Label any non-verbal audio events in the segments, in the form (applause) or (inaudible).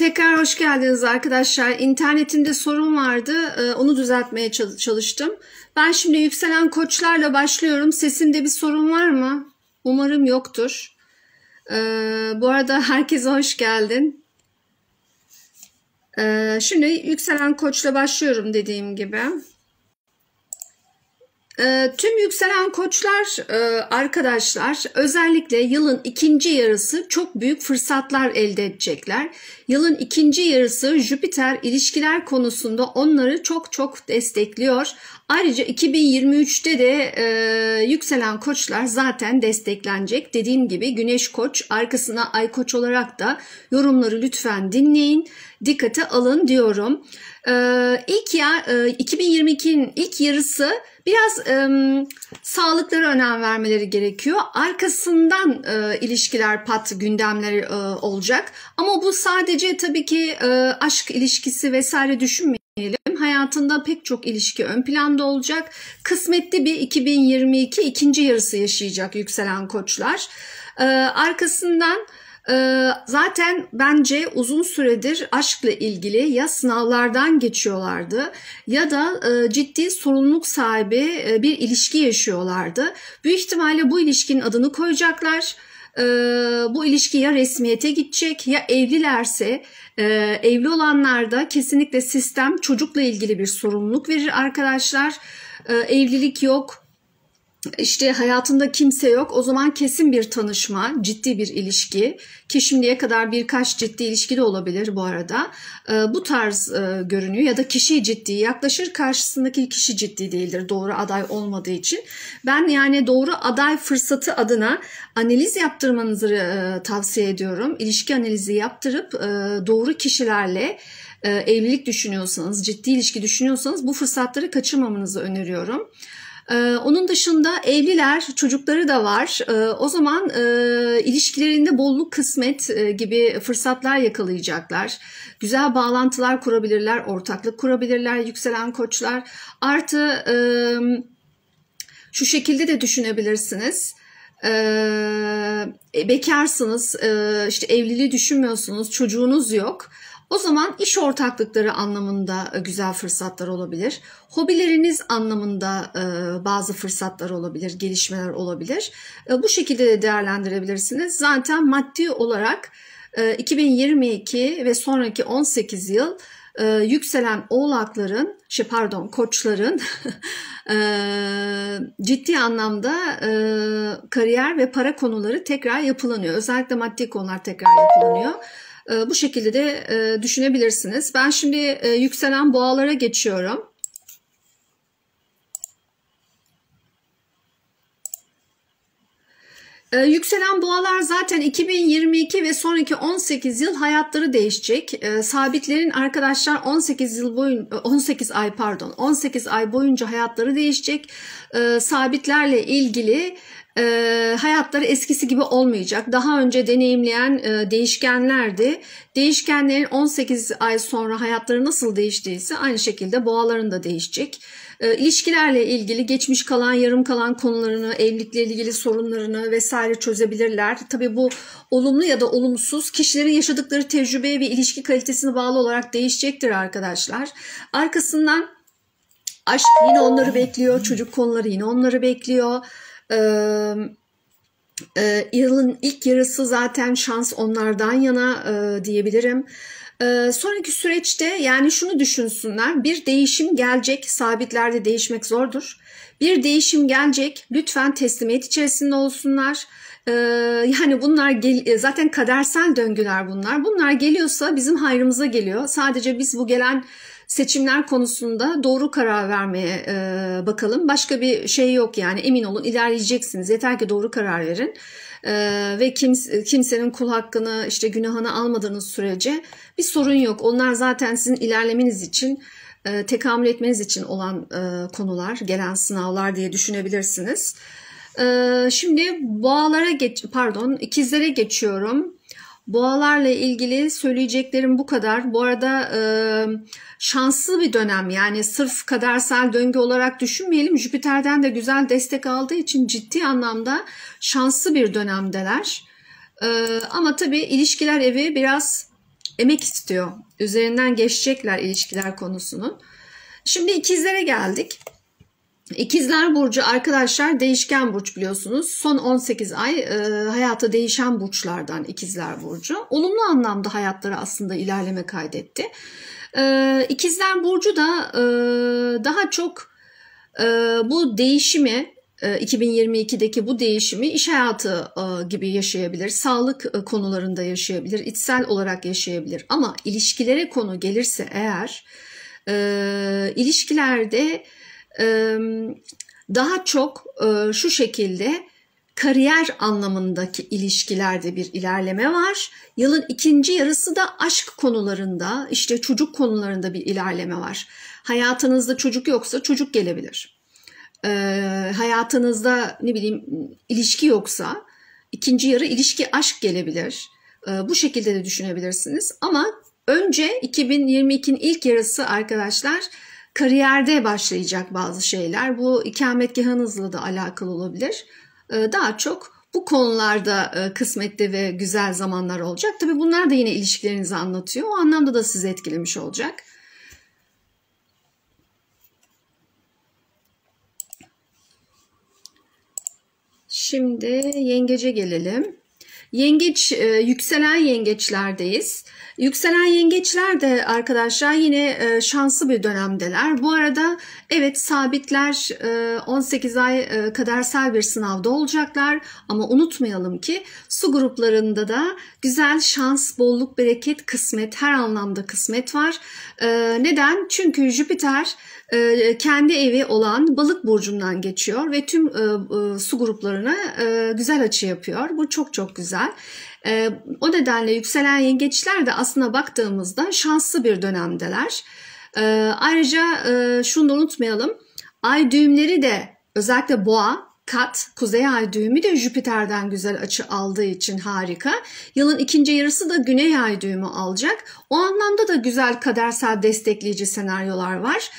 Tekrar hoş geldiniz arkadaşlar. İnternetimde sorun vardı. E, onu düzeltmeye çalıştım. Ben şimdi yükselen koçlarla başlıyorum. Sesimde bir sorun var mı? Umarım yoktur. E, bu arada herkese hoş geldin. E, şimdi yükselen koçla başlıyorum dediğim gibi. Ee, tüm yükselen koçlar e, arkadaşlar özellikle yılın ikinci yarısı çok büyük fırsatlar elde edecekler. Yılın ikinci yarısı Jüpiter ilişkiler konusunda onları çok çok destekliyor. Ayrıca 2023'te de e, yükselen koçlar zaten desteklenecek. Dediğim gibi Güneş Koç arkasına Ay Koç olarak da yorumları lütfen dinleyin dikkate alın diyorum. Ee, ilk ya e, 2022'nin ilk yarısı biraz e, sağlıklara önem vermeleri gerekiyor. Arkasından e, ilişkiler pat gündemleri e, olacak. Ama bu sadece tabii ki e, aşk ilişkisi vesaire düşünmeyelim. Hayatında pek çok ilişki ön planda olacak. Kısmetli bir 2022 ikinci yarısı yaşayacak yükselen koçlar. Ee, arkasından ee, zaten bence uzun süredir aşkla ilgili ya sınavlardan geçiyorlardı ya da e, ciddi sorumluluk sahibi e, bir ilişki yaşıyorlardı. Büyük ihtimalle bu ilişkinin adını koyacaklar. Ee, bu ilişki ya resmiyete gidecek ya evlilerse e, evli olanlarda kesinlikle sistem çocukla ilgili bir sorumluluk verir arkadaşlar. Ee, evlilik yok, işte hayatında kimse yok o zaman kesin bir tanışma, ciddi bir ilişki ki şimdiye kadar birkaç ciddi ilişki de olabilir bu arada. Ee, bu tarz e, görünüyor ya da kişi ciddi yaklaşır karşısındaki kişi ciddi değildir doğru aday olmadığı için. Ben yani doğru aday fırsatı adına analiz yaptırmanızı e, tavsiye ediyorum. İlişki analizi yaptırıp e, doğru kişilerle evlilik düşünüyorsanız, ciddi ilişki düşünüyorsanız bu fırsatları kaçırmamanızı öneriyorum. Ee, onun dışında evliler, çocukları da var. Ee, o zaman e, ilişkilerinde bolluk kısmet e, gibi fırsatlar yakalayacaklar. Güzel bağlantılar kurabilirler, ortaklık kurabilirler, yükselen koçlar. Artı e, şu şekilde de düşünebilirsiniz ee, e, bekarsınız, e, işte evliliği düşünmüyorsunuz, çocuğunuz yok. O zaman iş ortaklıkları anlamında e, güzel fırsatlar olabilir. Hobileriniz anlamında e, bazı fırsatlar olabilir, gelişmeler olabilir. E, bu şekilde de değerlendirebilirsiniz. Zaten maddi olarak 2022 ve sonraki 18 yıl yükselen oğlakların, şey pardon koçların (laughs) ciddi anlamda kariyer ve para konuları tekrar yapılanıyor. Özellikle maddi konular tekrar yapılanıyor. Ee, bu şekilde de e, düşünebilirsiniz. Ben şimdi e, yükselen boğalara geçiyorum. Ee, yükselen boğalar zaten 2022 ve sonraki 18 yıl hayatları değişecek. Ee, sabitlerin arkadaşlar 18 yıl boyun 18 ay pardon 18 ay boyunca hayatları değişecek. Ee, sabitlerle ilgili e, hayatları eskisi gibi olmayacak. Daha önce deneyimleyen e, değişkenlerdi. Değişkenlerin 18 ay sonra hayatları nasıl değiştiyse aynı şekilde boğaların da değişecek. E, ilişkilerle ilgili geçmiş kalan, yarım kalan konularını, evlilikle ilgili sorunlarını vesaire çözebilirler. Tabii bu olumlu ya da olumsuz kişilerin yaşadıkları tecrübeye ve ilişki kalitesine bağlı olarak değişecektir arkadaşlar. Arkasından aşk yine onları bekliyor, çocuk konuları yine onları bekliyor e, yılın ilk yarısı zaten şans onlardan yana e, diyebilirim. sonraki süreçte yani şunu düşünsünler. Bir değişim gelecek. Sabitlerde değişmek zordur. Bir değişim gelecek. Lütfen teslimiyet içerisinde olsunlar. yani bunlar e, zaten kadersel döngüler bunlar. Bunlar geliyorsa bizim hayrımıza geliyor. Sadece biz bu gelen seçimler konusunda doğru karar vermeye e, bakalım. Başka bir şey yok yani emin olun ilerleyeceksiniz. Yeter ki doğru karar verin. E, ve kimse, kimsenin kul hakkını işte günahını almadığınız sürece bir sorun yok. Onlar zaten sizin ilerlemeniz için e, tekamül etmeniz için olan e, konular, gelen sınavlar diye düşünebilirsiniz. E, şimdi boğalara geç pardon ikizlere geçiyorum. Boğalarla ilgili söyleyeceklerim bu kadar. Bu arada e, şanslı bir dönem yani sırf kadersel döngü olarak düşünmeyelim. Jüpiter'den de güzel destek aldığı için ciddi anlamda şanslı bir dönemdeler. E, ama tabii ilişkiler evi biraz emek istiyor. Üzerinden geçecekler ilişkiler konusunun. Şimdi ikizlere geldik. İkizler Burcu arkadaşlar değişken burç biliyorsunuz. Son 18 ay e, hayata değişen burçlardan İkizler Burcu. Olumlu anlamda hayatları aslında ilerleme kaydetti. E, İkizler Burcu da e, daha çok e, bu değişimi 2022'deki e, bu değişimi iş hayatı e, gibi yaşayabilir, sağlık e, konularında yaşayabilir, içsel olarak yaşayabilir. Ama ilişkilere konu gelirse eğer, ilişkilerde daha çok şu şekilde kariyer anlamındaki ilişkilerde bir ilerleme var. Yılın ikinci yarısı da aşk konularında, işte çocuk konularında bir ilerleme var. Hayatınızda çocuk yoksa çocuk gelebilir. Ee, hayatınızda ne bileyim ilişki yoksa ikinci yarı ilişki aşk gelebilir. Ee, bu şekilde de düşünebilirsiniz. Ama önce 2022'nin ilk yarısı arkadaşlar Kariyerde başlayacak bazı şeyler. Bu ikametgahınızla da alakalı olabilir. Ee, daha çok bu konularda e, kısmetli ve güzel zamanlar olacak. Tabii bunlar da yine ilişkilerinizi anlatıyor. O anlamda da sizi etkilemiş olacak. Şimdi yengece gelelim. Yengeç e, yükselen yengeçlerdeyiz. Yükselen yengeçler de arkadaşlar yine e, şanslı bir dönemdeler. Bu arada evet sabitler 18 e, ay kadersel bir sınavda olacaklar ama unutmayalım ki su gruplarında da güzel şans, bolluk, bereket, kısmet her anlamda kısmet var. neden? Çünkü Jüpiter kendi evi olan balık burcundan geçiyor ve tüm su gruplarına güzel açı yapıyor. Bu çok çok güzel yükselen. E, ee, o nedenle yükselen yengeçler de aslına baktığımızda şanslı bir dönemdeler. E, ayrıca e, şunu da unutmayalım. Ay düğümleri de özellikle boğa kat kuzey ay düğümü de Jüpiter'den güzel açı aldığı için harika. Yılın ikinci yarısı da güney ay düğümü alacak. O anlamda da güzel kadersel destekleyici senaryolar var.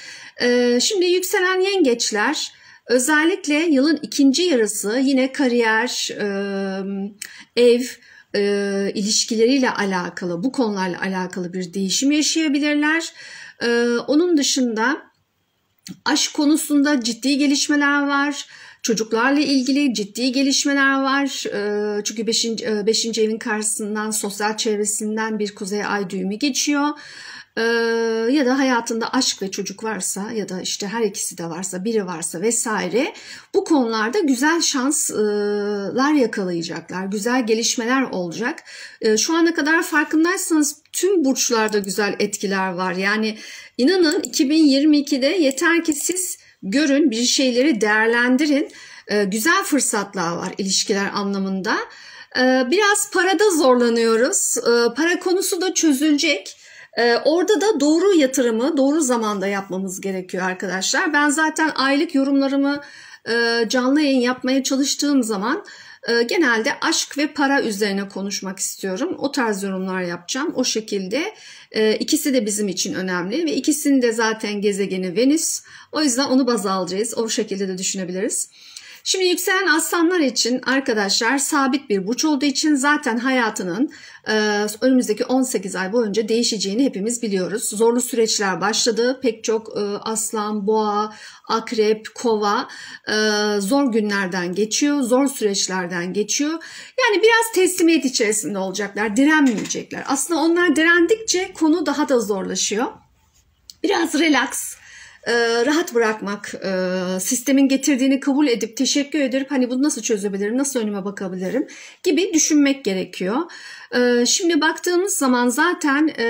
Ee, şimdi yükselen yengeçler Özellikle yılın ikinci yarısı yine kariyer, e, ev, e, ilişkileriyle alakalı, bu konularla alakalı bir değişim yaşayabilirler. E, onun dışında aşk konusunda ciddi gelişmeler var. Çocuklarla ilgili ciddi gelişmeler var. çünkü 5. evin karşısından, sosyal çevresinden bir kuzey ay düğümü geçiyor. Ee, ya da hayatında aşk ve çocuk varsa ya da işte her ikisi de varsa biri varsa vesaire bu konularda güzel şanslar yakalayacaklar. Güzel gelişmeler olacak. Ee, şu ana kadar farkındaysanız tüm burçlarda güzel etkiler var. Yani inanın 2022'de yeter ki siz görün bir şeyleri değerlendirin. Ee, güzel fırsatlar var ilişkiler anlamında. Biraz parada zorlanıyoruz. Para konusu da çözülecek. Ee, orada da doğru yatırımı doğru zamanda yapmamız gerekiyor arkadaşlar. Ben zaten aylık yorumlarımı e, canlı yayın yapmaya çalıştığım zaman e, genelde aşk ve para üzerine konuşmak istiyorum. O tarz yorumlar yapacağım. O şekilde e, ikisi de bizim için önemli ve ikisinin de zaten gezegeni Venüs. O yüzden onu baz alacağız. O şekilde de düşünebiliriz. Şimdi yükselen aslanlar için arkadaşlar sabit bir burç olduğu için zaten hayatının e, önümüzdeki 18 ay boyunca değişeceğini hepimiz biliyoruz. Zorlu süreçler başladı. Pek çok e, aslan, boğa, akrep, kova e, zor günlerden geçiyor, zor süreçlerden geçiyor. Yani biraz teslimiyet içerisinde olacaklar, direnmeyecekler. Aslında onlar direndikçe konu daha da zorlaşıyor. Biraz relax, ee, rahat bırakmak, e, sistemin getirdiğini kabul edip teşekkür edip hani bunu nasıl çözebilirim, nasıl önüme bakabilirim gibi düşünmek gerekiyor. Ee, şimdi baktığımız zaman zaten e,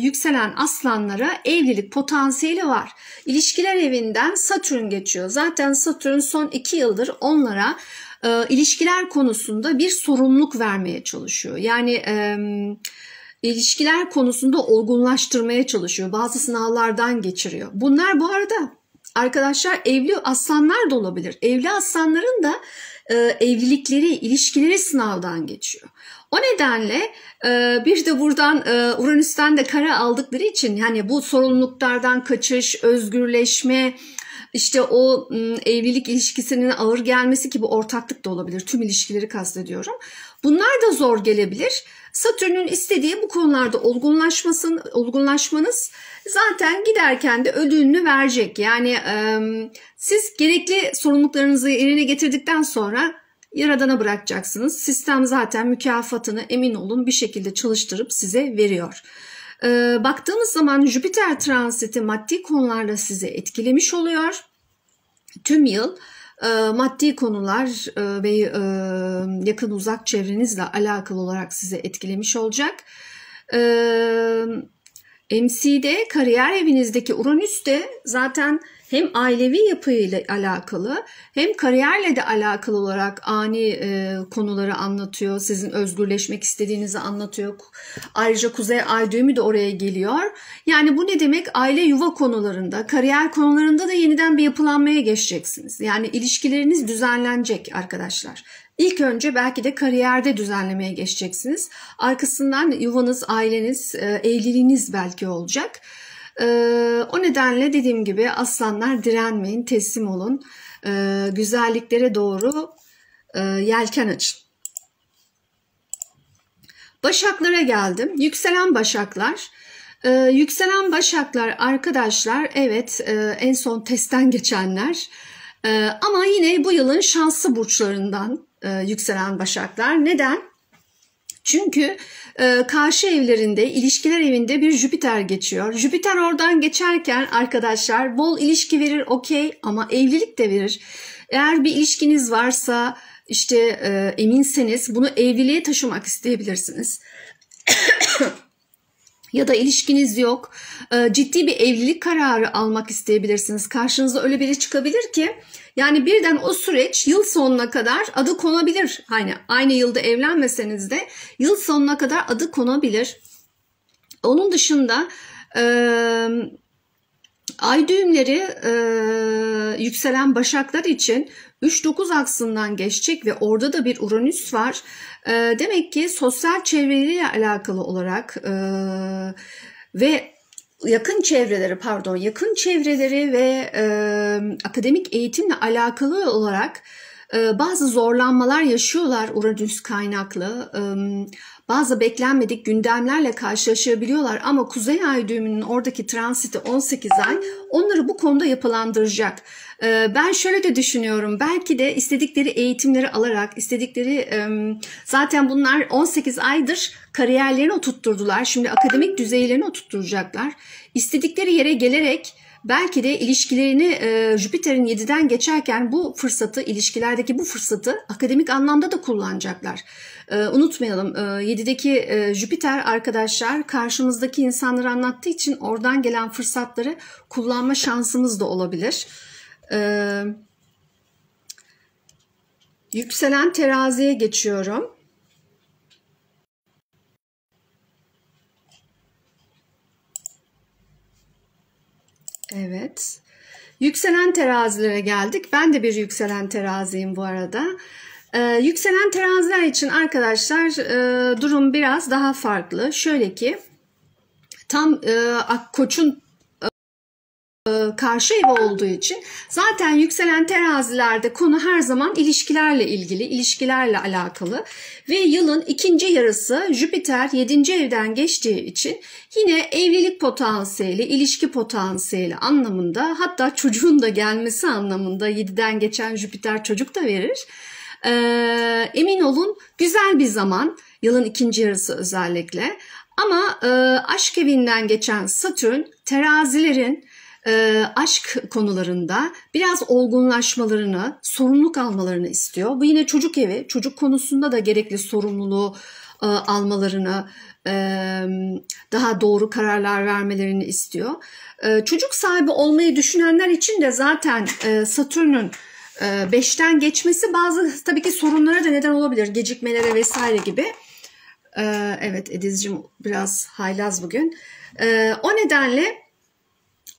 yükselen aslanlara evlilik potansiyeli var. İlişkiler evinden Satürn geçiyor. Zaten Satürn son iki yıldır onlara e, ilişkiler konusunda bir sorumluluk vermeye çalışıyor. Yani... E, ilişkiler konusunda olgunlaştırmaya çalışıyor. Bazı sınavlardan geçiriyor. Bunlar bu arada arkadaşlar evli aslanlar da olabilir. Evli aslanların da e, evlilikleri, ilişkileri sınavdan geçiyor. O nedenle e, bir de buradan e, Uranüs'ten de kara aldıkları için yani bu sorumluluklardan kaçış, özgürleşme, işte o evlilik ilişkisinin ağır gelmesi ki bu ortaklık da olabilir. Tüm ilişkileri kastediyorum. Bunlar da zor gelebilir. Satürn'ün istediği bu konularda olgunlaşmasın, olgunlaşmanız zaten giderken de ödülünü verecek. Yani e, siz gerekli sorumluluklarınızı yerine getirdikten sonra yaradana bırakacaksınız. Sistem zaten mükafatını emin olun bir şekilde çalıştırıp size veriyor. Ee, baktığımız zaman Jüpiter transiti maddi konularla sizi etkilemiş oluyor. Tüm yıl e, maddi konular e, ve e, yakın uzak çevrenizle alakalı olarak sizi etkilemiş olacak. MC'de ee, kariyer evinizdeki Uranüs de zaten hem ailevi yapıyla alakalı hem kariyerle de alakalı olarak ani e, konuları anlatıyor. Sizin özgürleşmek istediğinizi anlatıyor. Ayrıca Kuzey Ay düğümü de oraya geliyor. Yani bu ne demek? Aile yuva konularında, kariyer konularında da yeniden bir yapılanmaya geçeceksiniz. Yani ilişkileriniz düzenlenecek arkadaşlar. İlk önce belki de kariyerde düzenlemeye geçeceksiniz. Arkasından yuvanız, aileniz, e, evliliğiniz belki olacak. Ee, o nedenle dediğim gibi aslanlar direnmeyin, teslim olun. Ee, güzelliklere doğru e, yelken açın. Başaklara geldim. Yükselen başaklar. Ee, yükselen başaklar arkadaşlar evet e, en son testten geçenler e, ama yine bu yılın şanslı burçlarından e, yükselen başaklar. Neden? Çünkü e, karşı evlerinde, ilişkiler evinde bir Jüpiter geçiyor. Jüpiter oradan geçerken arkadaşlar bol ilişki verir okey ama evlilik de verir. Eğer bir ilişkiniz varsa işte e, eminseniz bunu evliliğe taşımak isteyebilirsiniz. (coughs) ya da ilişkiniz yok. E, ciddi bir evlilik kararı almak isteyebilirsiniz. Karşınıza öyle biri çıkabilir ki yani birden o süreç yıl sonuna kadar adı konabilir. Hani aynı yılda evlenmeseniz de yıl sonuna kadar adı konabilir. Onun dışında Ay düğümleri e, yükselen başaklar için 3-9 aksından geçecek ve orada da bir Uranüs var. E, demek ki sosyal çevreyle alakalı olarak e, ve yakın çevreleri pardon yakın çevreleri ve e, akademik eğitimle alakalı olarak e, bazı zorlanmalar yaşıyorlar Uranüs kaynaklı bazı beklenmedik gündemlerle karşılaşabiliyorlar ama Kuzey Ay düğümünün oradaki transiti 18 ay onları bu konuda yapılandıracak. Ee, ben şöyle de düşünüyorum belki de istedikleri eğitimleri alarak istedikleri zaten bunlar 18 aydır kariyerlerini oturtturdular. Şimdi akademik düzeylerini oturtturacaklar. İstedikleri yere gelerek belki de ilişkilerini e, Jüpiter'in 7'den geçerken bu fırsatı, ilişkilerdeki bu fırsatı akademik anlamda da kullanacaklar. E, unutmayalım e, 7'deki e, Jüpiter arkadaşlar karşımızdaki insanları anlattığı için oradan gelen fırsatları kullanma şansımız da olabilir. Evet. Yükselen teraziye geçiyorum. Evet. Yükselen terazilere geldik. Ben de bir yükselen teraziyim bu arada. Ee, yükselen teraziler için arkadaşlar e, durum biraz daha farklı. Şöyle ki tam e, koçun karşı ev olduğu için zaten yükselen terazilerde konu her zaman ilişkilerle ilgili, ilişkilerle alakalı ve yılın ikinci yarısı Jüpiter 7. evden geçtiği için yine evlilik potansiyeli, ilişki potansiyeli anlamında hatta çocuğun da gelmesi anlamında 7'den geçen Jüpiter çocuk da verir. Ee, emin olun güzel bir zaman yılın ikinci yarısı özellikle. Ama e, aşk evinden geçen Satürn terazilerin e, aşk konularında biraz olgunlaşmalarını, sorumluluk almalarını istiyor. Bu yine çocuk evi, çocuk konusunda da gerekli sorumluluğu e, almalarını, e, daha doğru kararlar vermelerini istiyor. E, çocuk sahibi olmayı düşünenler için de zaten e, Satürn'ün 5'ten e, geçmesi bazı tabii ki sorunlara da neden olabilir. Gecikmelere vesaire gibi. E, evet Edizciğim biraz haylaz bugün. E, o nedenle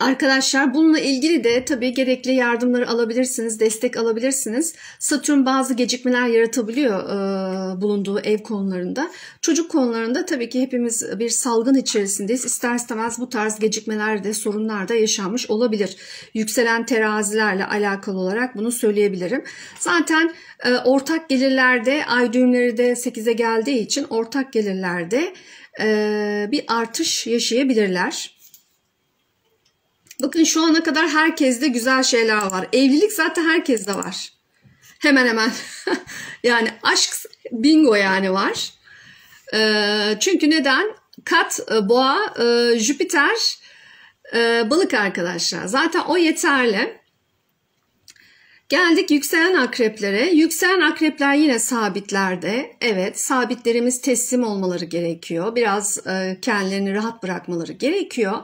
Arkadaşlar bununla ilgili de tabii gerekli yardımları alabilirsiniz, destek alabilirsiniz. Satürn bazı gecikmeler yaratabiliyor e, bulunduğu ev konularında. Çocuk konularında tabii ki hepimiz bir salgın içerisindeyiz. İster istemez bu tarz gecikmeler de sorunlar da yaşanmış olabilir. Yükselen terazilerle alakalı olarak bunu söyleyebilirim. Zaten e, ortak gelirlerde ay düğümleri de 8'e geldiği için ortak gelirlerde e, bir artış yaşayabilirler. Bakın şu ana kadar herkeste güzel şeyler var. Evlilik zaten herkeste var. Hemen hemen. (laughs) yani aşk bingo yani var. Ee, çünkü neden? Kat, e, boğa, e, Jüpiter, e, balık arkadaşlar. Zaten o yeterli. Geldik yükselen akreplere. Yükselen akrepler yine sabitlerde. Evet sabitlerimiz teslim olmaları gerekiyor. Biraz e, kendilerini rahat bırakmaları gerekiyor.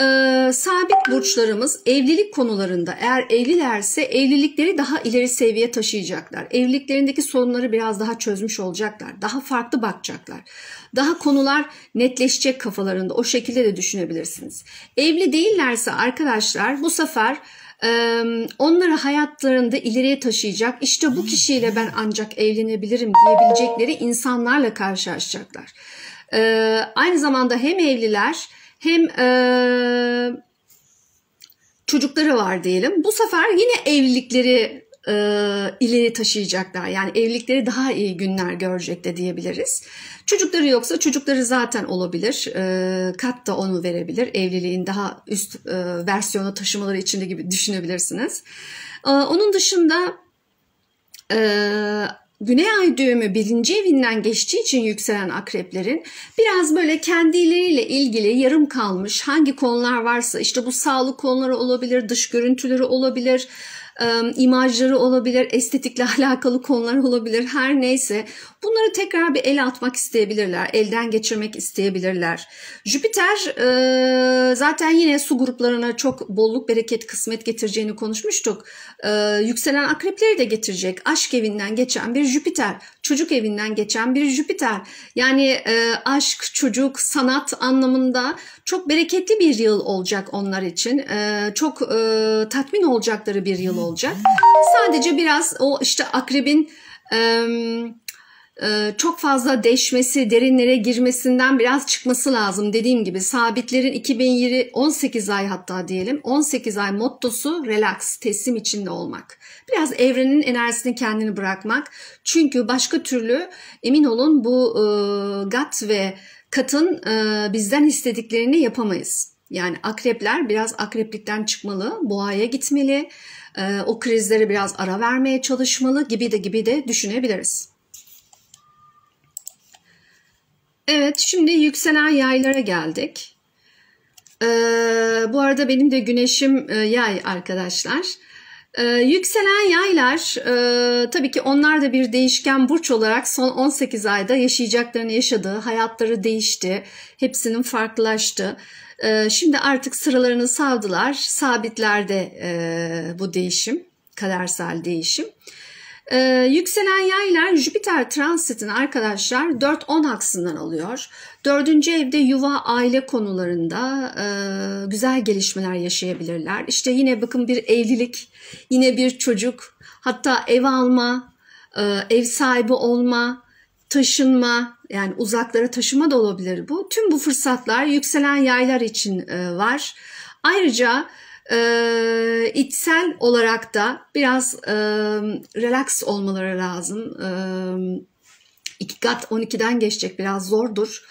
E, sabit burçlarımız evlilik konularında eğer evlilerse evlilikleri daha ileri seviye taşıyacaklar. Evliliklerindeki sorunları biraz daha çözmüş olacaklar. Daha farklı bakacaklar. Daha konular netleşecek kafalarında. O şekilde de düşünebilirsiniz. Evli değillerse arkadaşlar bu sefer onları hayatlarında ileriye taşıyacak işte bu kişiyle ben ancak evlenebilirim diyebilecekleri insanlarla karşılaşacaklar. Aynı zamanda hem evliler hem e, çocukları var diyelim. Bu sefer yine evlilikleri e, ileri taşıyacaklar. Yani evlilikleri daha iyi günler görecek de diyebiliriz. Çocukları yoksa çocukları zaten olabilir. E, kat da onu verebilir. Evliliğin daha üst e, versiyona taşımaları içinde gibi düşünebilirsiniz. E, onun dışında... E, Güney ay düğümü birinci evinden geçtiği için yükselen akreplerin biraz böyle kendileriyle ilgili yarım kalmış hangi konular varsa işte bu sağlık konuları olabilir, dış görüntüleri olabilir, imajları olabilir, estetikle (laughs) alakalı konular olabilir, her neyse. Bunları tekrar bir ele atmak isteyebilirler, elden geçirmek isteyebilirler. Jüpiter e, zaten yine su gruplarına çok bolluk, bereket, kısmet getireceğini konuşmuştuk. E, yükselen akrepleri de getirecek. Aşk evinden geçen bir Jüpiter çocuk evinden geçen bir Jüpiter. Yani e, aşk, çocuk, sanat anlamında çok bereketli bir yıl olacak onlar için. E, çok e, tatmin olacakları bir yıl olacak. Sadece biraz o işte akrebin... E, ee, çok fazla deşmesi, derinlere girmesinden biraz çıkması lazım. Dediğim gibi sabitlerin 2020 18 ay hatta diyelim 18 ay mottosu relax, teslim içinde olmak. Biraz evrenin enerjisini kendini bırakmak. Çünkü başka türlü emin olun bu e, gat ve katın e, bizden istediklerini yapamayız. Yani akrepler biraz akreplikten çıkmalı, boğaya gitmeli, e, o krizlere biraz ara vermeye çalışmalı gibi de gibi de düşünebiliriz. Evet şimdi yükselen yaylara geldik. Ee, bu arada benim de güneşim e, yay arkadaşlar. Ee, yükselen yaylar e, tabii ki onlar da bir değişken burç olarak son 18 ayda yaşayacaklarını yaşadığı Hayatları değişti. Hepsinin farklılaştı. Ee, şimdi artık sıralarını savdılar. Sabitlerde e, bu değişim, kadersel değişim. Ee, yükselen yaylar Jüpiter transitini arkadaşlar 4-10 aksından alıyor. Dördüncü evde yuva aile konularında e, güzel gelişmeler yaşayabilirler. İşte yine bakın bir evlilik, yine bir çocuk, hatta ev alma, e, ev sahibi olma, taşınma yani uzaklara taşıma da olabilir bu. Tüm bu fırsatlar yükselen yaylar için e, var. Ayrıca e, içsel olarak da biraz e, relax olmaları lazım. E, iki kat 12'den geçecek biraz zordur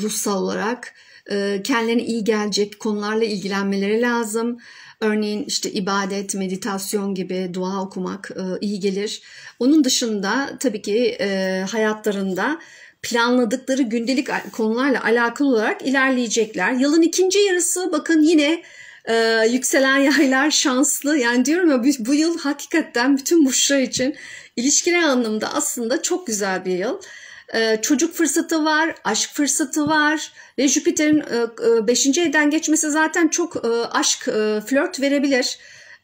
ruhsal olarak. E, kendilerine iyi gelecek konularla ilgilenmeleri lazım. Örneğin işte ibadet, meditasyon gibi dua okumak e, iyi gelir. Onun dışında tabii ki e, hayatlarında planladıkları gündelik konularla alakalı olarak ilerleyecekler. Yılın ikinci yarısı bakın yine ee, yükselen yaylar şanslı. Yani diyorum ya bu yıl hakikaten bütün burçlar için ilişkiler anlamında aslında çok güzel bir yıl. Ee, çocuk fırsatı var, aşk fırsatı var ve Jüpiter'in 5. E, e, evden geçmesi zaten çok e, aşk, e, flört verebilir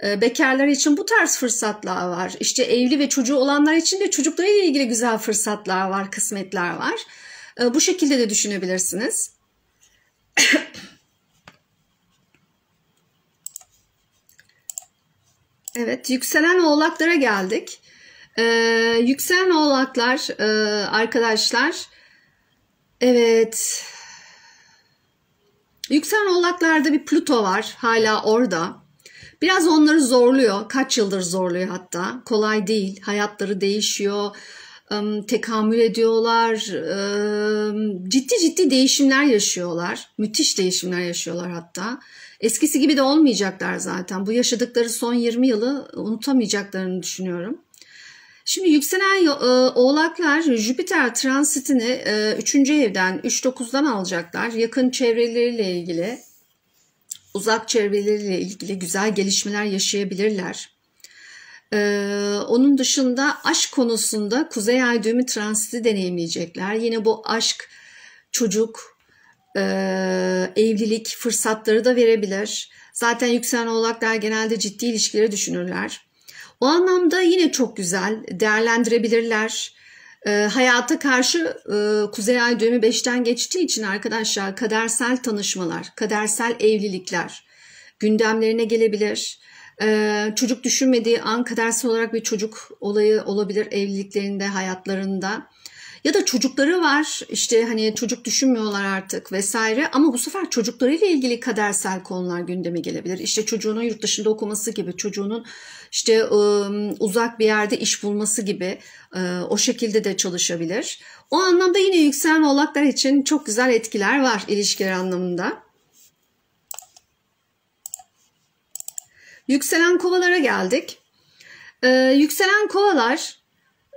e, bekarlar için bu tarz fırsatlar var. İşte evli ve çocuğu olanlar için de çocuklarıyla ilgili güzel fırsatlar var, kısmetler var. E, bu şekilde de düşünebilirsiniz. (coughs) Evet, yükselen oğlaklara geldik. Ee, yükselen oğlaklar e, arkadaşlar. Evet. Yükselen oğlaklarda bir Pluto var. Hala orada. Biraz onları zorluyor. Kaç yıldır zorluyor hatta. Kolay değil. Hayatları değişiyor. Tekamül ediyorlar. Ciddi ciddi değişimler yaşıyorlar. Müthiş değişimler yaşıyorlar Hatta Eskisi gibi de olmayacaklar zaten. Bu yaşadıkları son 20 yılı unutamayacaklarını düşünüyorum. Şimdi yükselen e, oğlaklar Jüpiter transitini 3. E, evden 3.9'dan alacaklar. Yakın çevreleriyle ilgili, uzak çevreleriyle ilgili güzel gelişmeler yaşayabilirler. E, onun dışında aşk konusunda Kuzey Ay düğümü transiti deneyimleyecekler. Yine bu aşk, çocuk, e, evlilik fırsatları da verebilir. Zaten yükselen oğlaklar genelde ciddi ilişkileri düşünürler. O anlamda yine çok güzel değerlendirebilirler. E, hayata karşı e, Kuzey Ay düğümü 5'ten geçtiği için arkadaşlar kadersel tanışmalar, kadersel evlilikler gündemlerine gelebilir. E, çocuk düşünmediği an kadersel olarak bir çocuk olayı olabilir evliliklerinde, hayatlarında. Ya da çocukları var işte hani çocuk düşünmüyorlar artık vesaire ama bu sefer çocuklarıyla ilgili kadersel konular gündeme gelebilir. İşte çocuğunun yurt dışında okuması gibi, çocuğunun işte uzak bir yerde iş bulması gibi o şekilde de çalışabilir. O anlamda yine yükselen oğlaklar için çok güzel etkiler var ilişkiler anlamında. Yükselen kovalara geldik. Ee, yükselen kovalar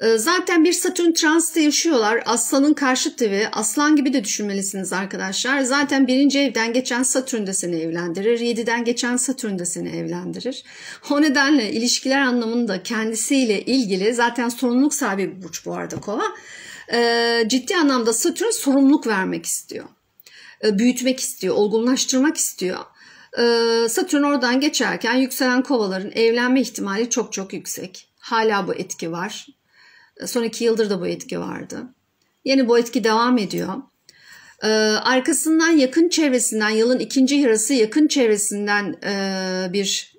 ee, zaten bir Satürn transte yaşıyorlar. Aslanın karşıt evi. Aslan gibi de düşünmelisiniz arkadaşlar. Zaten birinci evden geçen Satürn de seni evlendirir. Yediden geçen Satürn de seni evlendirir. O nedenle ilişkiler anlamında kendisiyle ilgili zaten sorumluluk sahibi bir burç bu arada kova. Ee, ciddi anlamda Satürn sorumluluk vermek istiyor. Ee, büyütmek istiyor, olgunlaştırmak istiyor. Satürn oradan geçerken yükselen kovaların evlenme ihtimali çok çok yüksek. Hala bu etki var. Son iki yıldır da bu etki vardı. Yeni bu etki devam ediyor. Ee, arkasından yakın çevresinden yılın ikinci yarısı yakın çevresinden e, bir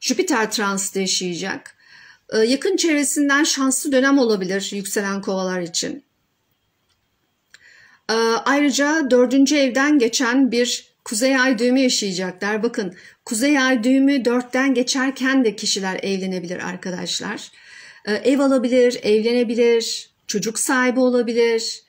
Jüpiter transit yaşayacak. Ee, yakın çevresinden şanslı dönem olabilir yükselen kovalar için. Ee, ayrıca dördüncü evden geçen bir kuzey ay düğümü yaşayacaklar. Bakın kuzey ay düğümü dörtten geçerken de kişiler evlenebilir arkadaşlar. Arkadaşlar ee, ev alabilir, evlenebilir, çocuk sahibi olabilir,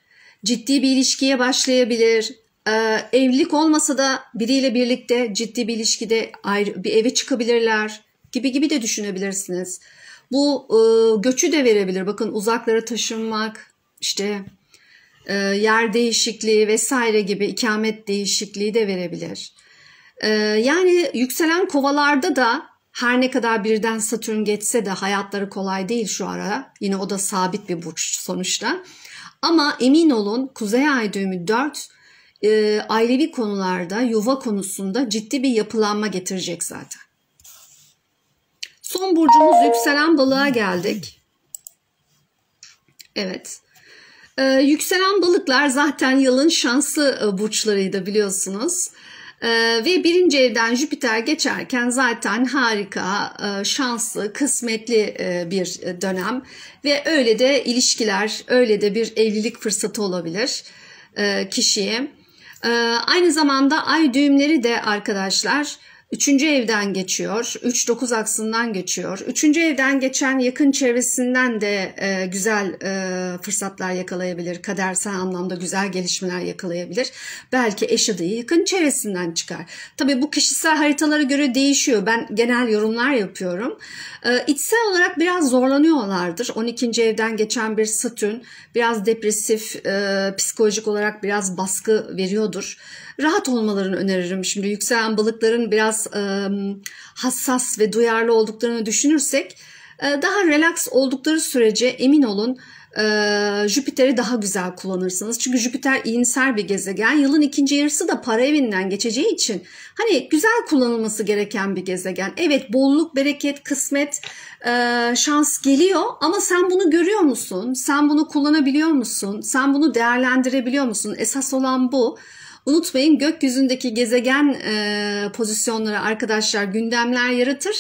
ciddi bir ilişkiye başlayabilir. Ee, evlilik olmasa da biriyle birlikte ciddi bir ilişkide ayrı bir eve çıkabilirler gibi gibi de düşünebilirsiniz. Bu e, göçü de verebilir. Bakın uzaklara taşınmak, işte e, yer değişikliği vesaire gibi ikamet değişikliği de verebilir. Ee, yani yükselen kovalarda da her ne kadar birden Satürn geçse de hayatları kolay değil şu ara. Yine o da sabit bir burç sonuçta. Ama emin olun Kuzey Ay düğümü 4 e, ailevi konularda, yuva konusunda ciddi bir yapılanma getirecek zaten. Son burcumuz yükselen balığa geldik. Evet. Ee, yükselen balıklar zaten yılın şanslı e, burçlarıydı biliyorsunuz. Ee, ve birinci evden Jüpiter geçerken zaten harika, e, şanslı, kısmetli e, bir dönem ve öyle de ilişkiler, öyle de bir evlilik fırsatı olabilir e, kişiye. E, aynı zamanda ay düğümleri de arkadaşlar Üçüncü evden geçiyor. 3-9 aksından geçiyor. Üçüncü evden geçen yakın çevresinden de e, güzel e, fırsatlar yakalayabilir. Kadersel anlamda güzel gelişmeler yakalayabilir. Belki eş adayı yakın çevresinden çıkar. Tabii bu kişisel haritalara göre değişiyor. Ben genel yorumlar yapıyorum. E, içsel olarak biraz zorlanıyorlardır. 12. evden geçen bir satürn biraz depresif, e, psikolojik olarak biraz baskı veriyordur rahat olmalarını öneririm. Şimdi yükselen balıkların biraz e, hassas ve duyarlı olduklarını düşünürsek e, daha relax oldukları sürece emin olun e, Jüpiter'i daha güzel kullanırsınız. Çünkü Jüpiter iyimser bir gezegen. Yılın ikinci yarısı da para evinden geçeceği için hani güzel kullanılması gereken bir gezegen. Evet bolluk, bereket, kısmet, e, şans geliyor ama sen bunu görüyor musun? Sen bunu kullanabiliyor musun? Sen bunu değerlendirebiliyor musun? Esas olan bu. Unutmayın gökyüzündeki gezegen e, pozisyonları arkadaşlar gündemler yaratır.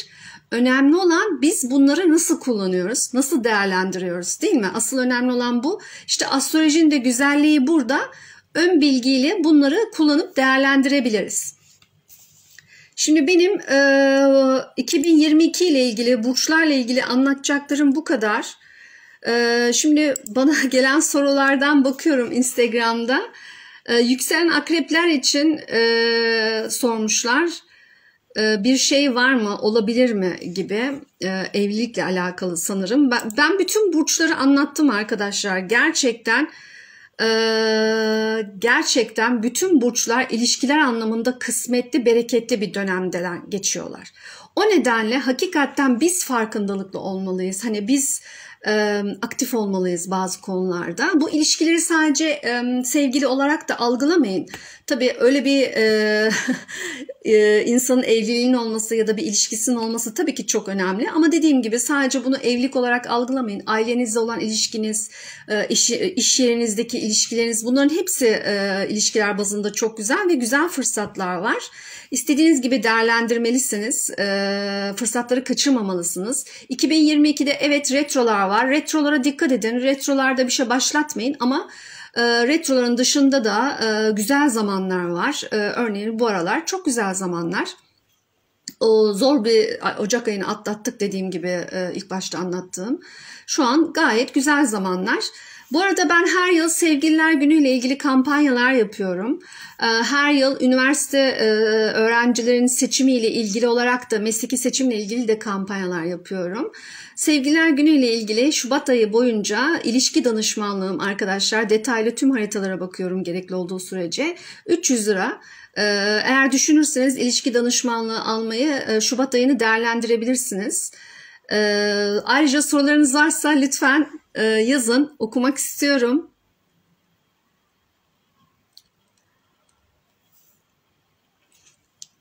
Önemli olan biz bunları nasıl kullanıyoruz, nasıl değerlendiriyoruz değil mi? Asıl önemli olan bu. İşte astrolojinin de güzelliği burada. Ön bilgiyle bunları kullanıp değerlendirebiliriz. Şimdi benim e, 2022 ile ilgili burçlarla ilgili anlatacaklarım bu kadar. E, şimdi bana (laughs) gelen sorulardan bakıyorum Instagram'da. Ee, yükselen akrepler için e, sormuşlar e, bir şey var mı olabilir mi gibi e, evlilikle alakalı sanırım. Ben, ben bütün burçları anlattım arkadaşlar gerçekten e, gerçekten bütün burçlar ilişkiler anlamında kısmetli bereketli bir dönemden geçiyorlar. O nedenle hakikaten biz farkındalıklı olmalıyız. Hani biz e, aktif olmalıyız bazı konularda. Bu ilişkileri sadece e, sevgili olarak da algılamayın. Tabii öyle bir e, (laughs) e, insanın evliliğinin olması ya da bir ilişkisinin olması tabii ki çok önemli. Ama dediğim gibi sadece bunu evlilik olarak algılamayın. Ailenizle olan ilişkiniz, e, iş, iş yerinizdeki ilişkileriniz bunların hepsi e, ilişkiler bazında çok güzel ve güzel fırsatlar var. İstediğiniz gibi değerlendirmelisiniz. E, fırsatları kaçırmamalısınız. 2022'de evet retrolar var. Retrolara dikkat edin. Retrolarda bir şey başlatmayın ama e, retroların dışında da e, güzel zamanlar var. E, örneğin bu aralar çok güzel zamanlar. O zor bir Ocak ayını atlattık dediğim gibi e, ilk başta anlattığım. Şu an gayet güzel zamanlar. Bu arada ben her yıl Sevgililer Günü ile ilgili kampanyalar yapıyorum. Ee, her yıl üniversite e, öğrencilerin seçimi ile ilgili olarak da mesleki seçimle ilgili de kampanyalar yapıyorum. Sevgililer Günü ile ilgili Şubat ayı boyunca ilişki danışmanlığım arkadaşlar detaylı tüm haritalara bakıyorum gerekli olduğu sürece 300 lira. Ee, eğer düşünürseniz ilişki danışmanlığı almayı e, Şubat ayını değerlendirebilirsiniz. E, ayrıca sorularınız varsa lütfen e, yazın. Okumak istiyorum.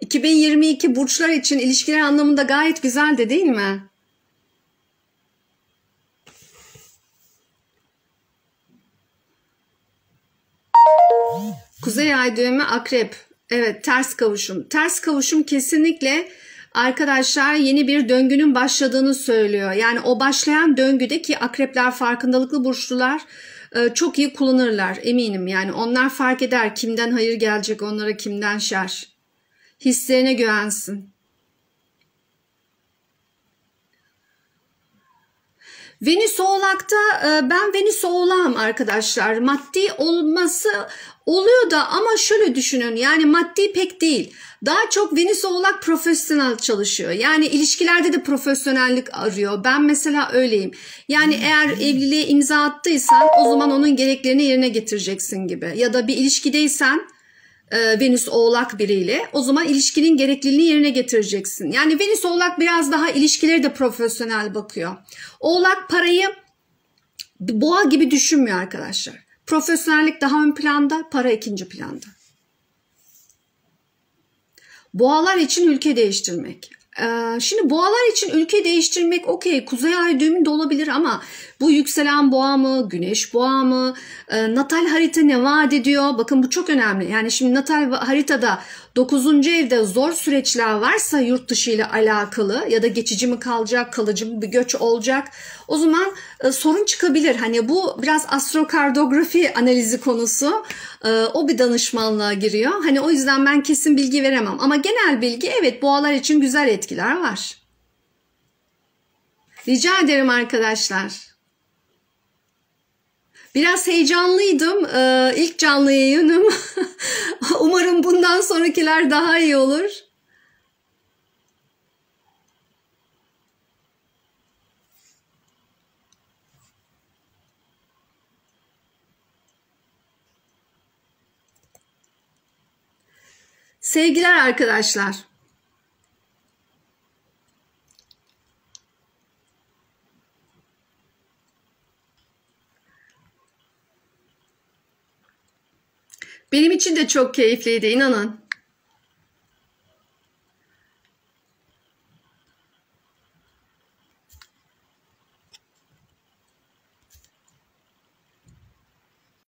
...2022 burçlar için ilişkiler anlamında gayet güzel de değil mi? Kuzey ay düğümü akrep. Evet ters kavuşum. Ters kavuşum kesinlikle arkadaşlar yeni bir döngünün başladığını söylüyor. Yani o başlayan döngüdeki akrepler farkındalıklı burçlular e, çok iyi kullanırlar eminim. Yani onlar fark eder kimden hayır gelecek onlara kimden şer. Hislerine güvensin. Venüs Oğlak'ta e, ben Venüs Oğlağım arkadaşlar. Maddi olması Oluyor da ama şöyle düşünün yani maddi pek değil. Daha çok Venüs Oğlak profesyonel çalışıyor. Yani ilişkilerde de profesyonellik arıyor. Ben mesela öyleyim. Yani eğer evliliğe imza attıysan o zaman onun gereklerini yerine getireceksin gibi. Ya da bir ilişkideysen e, Venüs Oğlak biriyle o zaman ilişkinin gerekliliğini yerine getireceksin. Yani Venüs Oğlak biraz daha ilişkileri de profesyonel bakıyor. Oğlak parayı boğa gibi düşünmüyor arkadaşlar. Profesyonellik daha ön planda, para ikinci planda. Boğalar için ülke değiştirmek. Ee, şimdi boğalar için ülke değiştirmek okey kuzey ay düğümünde olabilir ama bu yükselen boğa mı, güneş boğa mı, ee, natal harita ne vaat ediyor? Bakın bu çok önemli. Yani şimdi natal haritada Dokuzuncu evde zor süreçler varsa yurt dışı ile alakalı ya da geçici mi kalacak, kalıcı mı bir göç olacak. O zaman e, sorun çıkabilir. Hani bu biraz astrokardografi analizi konusu. E, o bir danışmanlığa giriyor. Hani o yüzden ben kesin bilgi veremem. Ama genel bilgi evet boğalar için güzel etkiler var. Rica ederim arkadaşlar. Biraz heyecanlıydım. Ee, ilk canlı yayınım. (laughs) Umarım bundan sonrakiler daha iyi olur. Sevgiler arkadaşlar. Benim için de çok keyifliydi inanın.